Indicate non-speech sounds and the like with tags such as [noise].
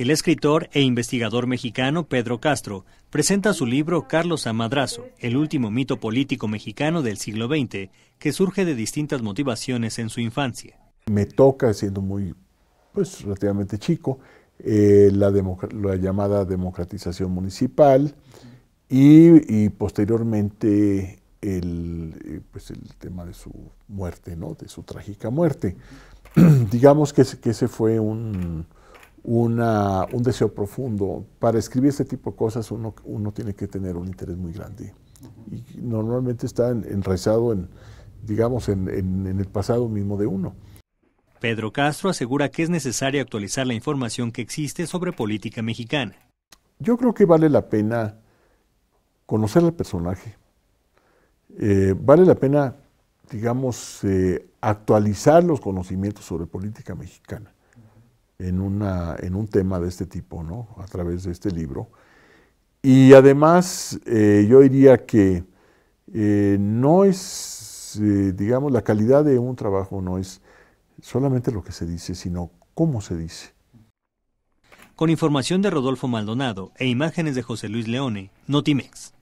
El escritor e investigador mexicano Pedro Castro presenta su libro Carlos Amadrazo, el último mito político mexicano del siglo XX, que surge de distintas motivaciones en su infancia. Me toca, siendo muy, pues relativamente chico, eh, la, llamada democratización municipal y, posteriormente el, eh, pues, el tema de su muerte, ¿no? de su trágica muerte. [clears throat] Digamos que, que ese fue un un deseo profundo. Para escribir este tipo de cosas uno, uno tiene que tener un interés muy grande. Y normalmente está enraizado en, digamos, en, el pasado mismo de uno. Pedro Castro asegura que es necesario actualizar la información que existe sobre política mexicana. Yo creo que vale la pena conocer al personaje. Eh, vale la pena, digamos, eh, actualizar los conocimientos sobre política mexicana en, una, en un tema de este tipo, ¿no? A través de este libro. Y además, eh, yo diría que eh, no es, eh, digamos, la calidad de un trabajo no es solamente lo que se dice, sino cómo se dice. Con información de Rodolfo Maldonado e imágenes de José Luis Leone, Notimex.